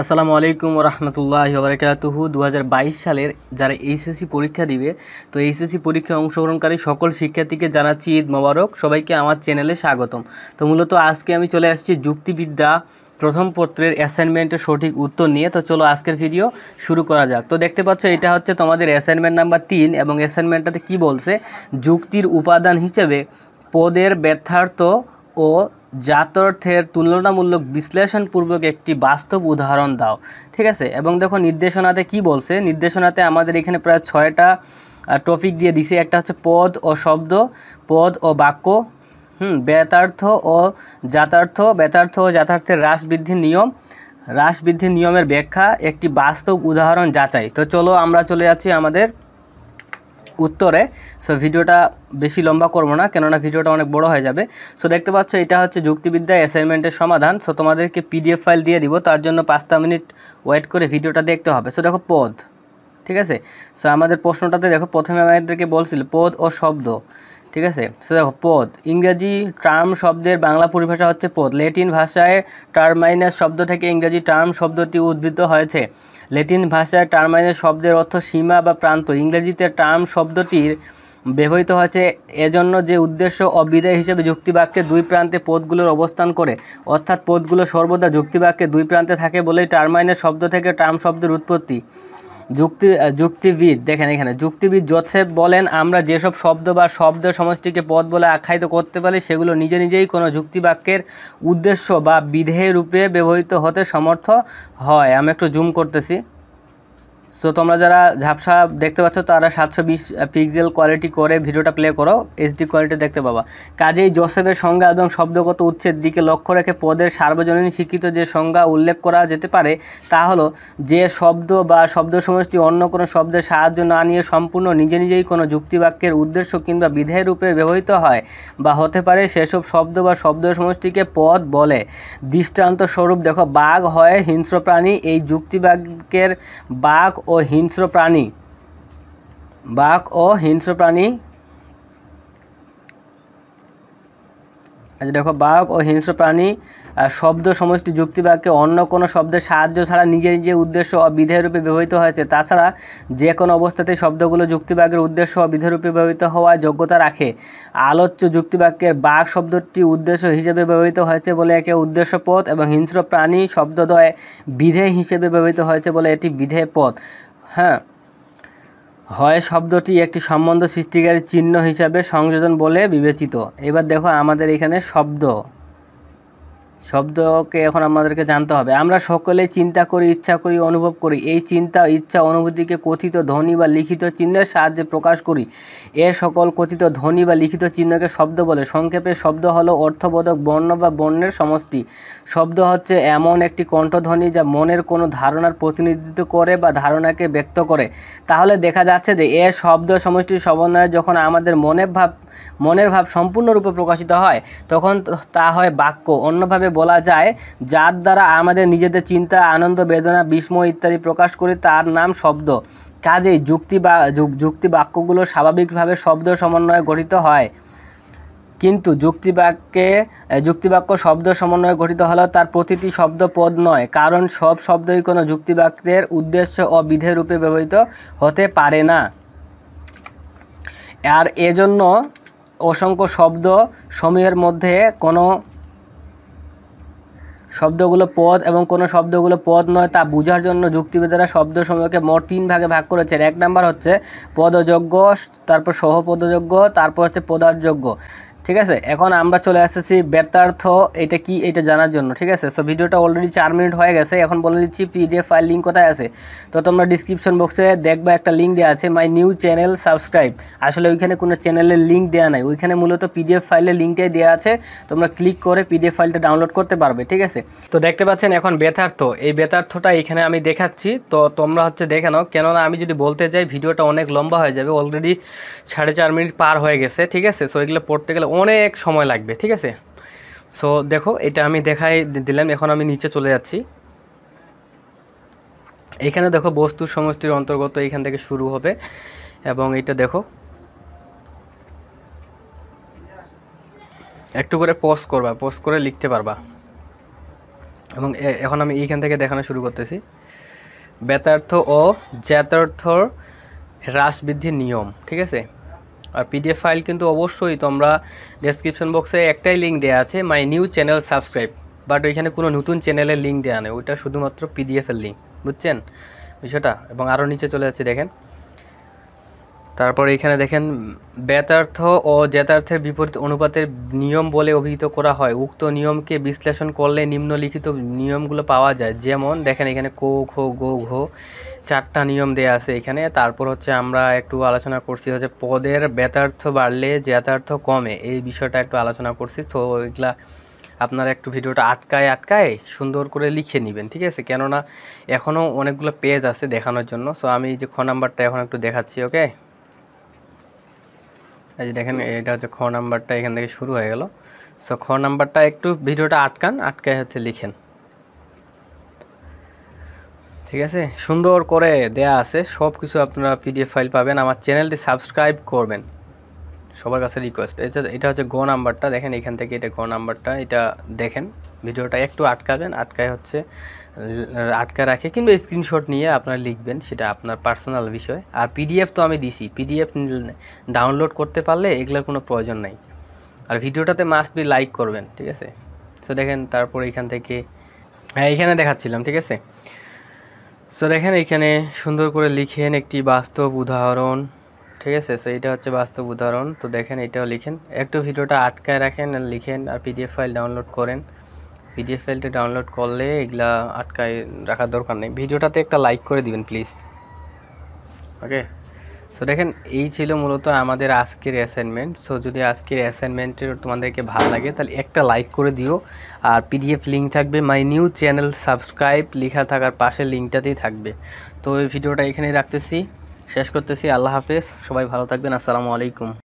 আসসালামু আলাইকুম রহমতুল্লাহ বারকাতুহু দু সালের যারা এইচএসসি পরীক্ষা দিবে তো এইচএসসি পরীক্ষায় অংশগ্রহণকারী সকল শিক্ষার্থীকে জানাচ্ছি ঈদ মোবারক সবাইকে আমার চ্যানেলে স্বাগতম তো মূলত আজকে আমি চলে আসছি যুক্তিবিদ্যা প্রথম পত্রের অ্যাসাইনমেন্টের সঠিক উত্তর নিয়ে তো চলো আজকের ভিডিও শুরু করা যাক তো দেখতে পাচ্ছ এটা হচ্ছে তোমাদের অ্যাসাইনমেন্ট নাম্বার তিন এবং অ্যাসাইনমেন্টটাতে কি বলছে যুক্তির উপাদান হিসেবে পদের ব্যথার্থ ও জাতর্থের তুলনামূলক বিশ্লেষণপূর্বক একটি বাস্তব উদাহরণ দাও ঠিক আছে এবং দেখো নির্দেশনাতে কি বলছে নির্দেশনাতে আমাদের এখানে প্রায় ছয়টা টপিক দিয়ে দিছে একটা হচ্ছে পদ ও শব্দ পদ ও বাক্য হুম ব্যথার্থ ও যাতার্থ ব্যতার্থ ও যাতার্থের হ্রাস নিয়ম হ্রাস নিয়মের ব্যাখ্যা একটি বাস্তব উদাহরণ যাচাই তো চলো আমরা চলে যাচ্ছি আমাদের উত্তরে সো ভিডিওটা বেশি লম্বা করবো না কেননা ভিডিওটা অনেক বড় হয়ে যাবে সো দেখতে পাচ্ছ এটা হচ্ছে যুক্তিবিদ্যা অ্যাসাইনমেন্টের সমাধান সো তোমাদেরকে পিডিএফ ফাইল দিয়ে দিব তার জন্য পাঁচটা মিনিট ওয়েট করে ভিডিওটা দেখতে হবে সো দেখো পদ ঠিক আছে সো আমাদের প্রশ্নটাতে দেখো প্রথমে আমাদেরকে বলছিল পদ ও শব্দ ঠিক আছে সো দেখো পদ ইংরেজি টার্ম শব্দের বাংলা পরিভাষা হচ্ছে পদ ল্যাটিন ভাষায় টার্মাইনাস শব্দ থেকে ইংরেজি টার্ম শব্দটি উদ্ভূত হয়েছে ল্যাটিন ভাষায় টার্মাইনাস শব্দের অর্থ সীমা বা প্রান্ত ইংরেজিতে টার্ম শব্দটির ব্যবহৃত হয়েছে এজন্য যে উদ্দেশ্য অবিদায় হিসেবে যুক্তিবাক্যে দুই প্রান্তে পদগুলোর অবস্থান করে অর্থাৎ পদগুলো সর্বদা যুক্তিবাক্যে দুই প্রান্তে থাকে বলেই টার্মাইনের শব্দ থেকে টার্ম শব্দের উৎপত্তি যুক্তি যুক্তিবিদ দেখেন এখানে যুক্তিবিদ জোসেফ বলেন আমরা যেসব শব্দ বা শব্দ সমষ্টিকে পদ বলে আখ্যায়িত করতে পারি সেগুলো নিজে নিজেই কোনো যুক্তিবাক্যের উদ্দেশ্য বা বিধেয় রূপে ব্যবহৃত হতে সমর্থ হয় আমি একটু জুম করতেছি সো তোমরা যারা ঝাপসা দেখতে পাচ্ছ তারা সাতশো বিশ পিক্সেল কোয়ালিটি করে ভিডিওটা প্লে করো এইচডি কোয়ালিটি দেখতে পাবা কাজেই জোসেফের সংজ্ঞা এবং শব্দগত উচ্ছের দিকে লক্ষ্য রেখে পদের সার্বজনীন স্বীকৃত যে সংজ্ঞা উল্লেখ করা যেতে পারে তা হলো যে শব্দ বা শব্দ সমষ্টি অন্য কোনো শব্দের সাহায্য না নিয়ে সম্পূর্ণ নিজে নিজেই কোনো যুক্তিবাক্যের উদ্দেশ্য কিংবা বিধেয় রূপে ব্যবহৃত হয় বা হতে পারে সেসব শব্দ বা শব্দ সমষ্টিকে পদ বলে দৃষ্টান্ত স্বরূপ দেখো বাঘ হয় হিংস্র প্রাণী এই যুক্তিবাক্যের বাঘ ও হিংস্র প্রাণী বাঘ ও হিংস্র প্রাণী আচ্ছা দেখো বাঘ ও হিংস্র প্রাণী শব্দ সমষ্টি যুক্তিবাক্যে অন্য কোনো শব্দের সাহায্য ছাড়া নিজে নিজে উদ্দেশ্য ও রূপে ব্যবহৃত হয়েছে তাছাড়া যে কোনো অবস্থাতেই শব্দগুলো যুক্তিবাক্যের উদ্দেশ্য ও রূপে ব্যবহৃত হওয়ার যোগ্যতা রাখে আলোচ্য যুক্তিবাক্যের বাঘ শব্দটি উদ্দেশ্য হিসেবে ব্যবহৃত হয়েছে বলে একে উদ্দেশ্য পথ এবং হিংস্র প্রাণী শব্দদ্বয় বিধেয় হিসেবে ব্যবহৃত হয়েছে বলে এটি বিধেয় পথ হ্যাঁ হয় শব্দটি একটি সম্বন্ধ সৃষ্টিকারী চিহ্ন হিসাবে সংযোজন বলে বিবেচিত এবার দেখো আমাদের এখানে শব্দ শব্দকে এখন আমাদেরকে জানতে হবে আমরা সকলে চিন্তা করি ইচ্ছা করি অনুভব করি এই চিন্তা ইচ্ছা অনুভূতিকে কথিত ধ্বনি বা লিখিত চিহ্নের সাহায্যে প্রকাশ করি এ সকল কথিত ধ্বনি বা লিখিত চিহ্নকে শব্দ বলে সংক্ষেপে শব্দ হলো অর্থবোধক বর্ণ বা বর্ণের সমষ্টি শব্দ হচ্ছে এমন একটি কণ্ঠধ্বনি যা মনের কোনো ধারণার প্রতিনিধিত্ব করে বা ধারণাকে ব্যক্ত করে তাহলে দেখা যাচ্ছে যে এ শব্দ সমষ্টির সমন্বয়ে যখন আমাদের মনের ভাব মনের ভাব সম্পূর্ণরূপে প্রকাশিত হয় তখন তা হয় বাক্য অন্যভাবে বলা যায় যার দ্বারা আমাদের নিজেদের চিন্তা আনন্দ বেদনা বিস্ময় ইত্যাদি প্রকাশ করে তার নাম শব্দ কাজেই যুক্তি বা যুক্তি বাক্যগুলো স্বাভাবিকভাবে শব্দ সমন্বয়ে গঠিত হয় কিন্তু যুক্তিবাক্যে যুক্তিবাক্য শব্দ সমন্বয়ে গঠিত হলেও তার প্রতিটি শব্দ পদ নয় কারণ সব শব্দই কোনো যুক্তিবাক্যের উদ্দেশ্য ও বিধের রূপে ব্যবহৃত হতে পারে না আর এজন্য অসংখ্য শব্দ সমীহের মধ্যে কোনো শব্দগুলো পদ এবং কোনো শব্দগুলো পদ নয় তা বোঝার জন্য যুক্তিবিদেরা শব্দসমূহকে মোট তিন ভাগে ভাগ করেছেন এক নাম্বার হচ্ছে পদযোগ্য তারপর সহপদযোগ্য তারপর হচ্ছে পদার্থযোগ্য ঠিক আছে এখন আমরা চলে আসতেছি ব্যর্থার্থ এটা কি এটা জানার জন্য ঠিক আছে সো ভিডিওটা অলরেডি চার মিনিট হয়ে গেছে এখন বলে দিচ্ছি পিডিএফ ফাইল লিঙ্ক কোথায় আছে তো তোমরা ডিসক্রিপশন বক্সে দেখবে একটা লিঙ্ক দেওয়া আছে মাই নিউ চ্যানেল সাবস্ক্রাইব আসলে ওইখানে কোনো চ্যানেলের লিঙ্ক দেওয়া নাই ওইখানে মূলত পিডিএফ ফাইলের লিঙ্কটাই দেওয়া আছে তোমরা ক্লিক করে পিডিএফ ফাইলটা ডাউনলোড করতে পারবে ঠিক আছে তো দেখতে পাচ্ছেন এখন ব্যথার্থ এই ব্যথার্থটা এখানে আমি দেখাচ্ছি তো তোমরা হচ্ছে দেখে নাও কেননা আমি যদি বলতে যাই ভিডিওটা অনেক লম্বা হয়ে যাবে অলরেডি সাড়ে চার মিনিট পার হয়ে গেছে ঠিক আছে সো এগুলো পড়তে গেলে অনেক সময় লাগবে ঠিক আছে সো দেখো এটা আমি দেখাই দিলাম এখন আমি নিচে চলে যাচ্ছি এখানে দেখো বস্তু সমষ্টির অন্তর্গত এখান থেকে শুরু হবে এবং এটা দেখো একটু করে পোস্ট করবা পোস্ট করে লিখতে পারবা এবং এখন আমি এইখান থেকে দেখানো শুরু করতেছি বেতার্থ ও জ্যাতার্থর হ্রাস বৃদ্ধির নিয়ম ঠিক আছে আর পিডিএফ ফাইল কিন্তু অবশ্যই তোমরা ডেসক্রিপশন বক্সে একটাই লিঙ্ক দেওয়া আছে my new channel subscribe but ওইখানে কোনো নতুন চ্যানেলের লিঙ্ক দেওয়া নেই ওইটা শুধুমাত্র পিডিএফের লিঙ্ক বুঝছেন বিষয়টা এবং আরও নিচে চলে যাচ্ছে দেখেন তারপর এখানে দেখেন ব্যতার্থ ও জেতার্থের বিপরীত অনুপাতের নিয়ম বলে অভিহিত করা হয় উক্ত নিয়মকে বিশ্লেষণ করলে নিম্নলিখিত নিয়মগুলো পাওয়া যায় যেমন দেখেন এখানে কো খো গো ঘো চারটা নিয়ম দেয়া আছে এখানে তারপর হচ্ছে আমরা একটু আলোচনা করছি হচ্ছে পদের ব্যথার্থ বাড়লে জেতার্থ কমে এই বিষয়টা একটু আলোচনা করছি তো এগুলা আপনারা একটু ভিডিওটা আটকায় আটকায় সুন্দর করে লিখে নেবেন ঠিক আছে কেননা এখনও অনেকগুলো পেজ আছে দেখানোর জন্য সো আমি যে খ নাম্বারটা এখন একটু দেখাচ্ছি ওকে এই যে দেখেন এটা হচ্ছে খ নাম্বারটা এখান থেকে শুরু হয়ে গেল সো খ নাম্বারটা একটু ভিডিওটা আটকান আটকায় হচ্ছে লিখেন ঠিক আছে সুন্দর করে দেয়া আছে সব কিছু আপনারা পিডিএফ ফাইল পাবেন আমার চ্যানেলটি সাবস্ক্রাইব করবেন সবার কাছে রিকোয়েস্ট এটা এটা হচ্ছে গ নাম্বারটা দেখেন এখান থেকে এটা গ নাম্বারটা এটা দেখেন ভিডিওটা একটু আটকাবেন আটকায় হচ্ছে আটকা রাখে কিংবা স্ক্রিনশট নিয়ে আপনারা লিখবেন সেটা আপনার পার্সোনাল বিষয় আর পিডিএফ তো আমি দিছি পিডিএফ ডাউনলোড করতে পারলে এগুলোর কোনো প্রয়োজন নাই আর ভিডিওটাতে মাস্ট বি লাইক করবেন ঠিক আছে সো দেখেন তারপর এখান থেকে হ্যাঁ এখানে দেখাচ্ছিলাম ঠিক আছে সো দেখেন এখানে সুন্দর করে লিখেন একটি বাস্তব উদাহরণ ঠিক আছে সো এটা হচ্ছে বাস্তব উদাহরণ তো দেখেন এটাও লিখেন একটু ভিডিওটা আটকায় রাখেন লিখেন আর পিডিএফ ফাইল ডাউনলোড করেন পিডিএফ ফাইলটা ডাউনলোড করলে এগুলা আটকায় রাখার দরকার নেই ভিডিওটাতে একটা লাইক করে দিবেন প্লিজ ওকে সো দেখেন এই ছিল মূলত আমাদের আজকের অ্যাসাইনমেন্ট সো যদি আজকের অ্যাসাইনমেন্টের তোমাদেরকে ভালো লাগে তাহলে একটা লাইক করে দিও আর পিডিএফ লিঙ্ক থাকবে মাই নিউ চ্যানেল সাবস্ক্রাইব লেখা থাকার পাশে লিঙ্কটাতেই থাকবে তো এই ভিডিওটা এখানেই রাখতেছি শেষ করতেছি আল্লাহ হাফেজ সবাই ভালো থাকবেন আসসালামু আলাইকুম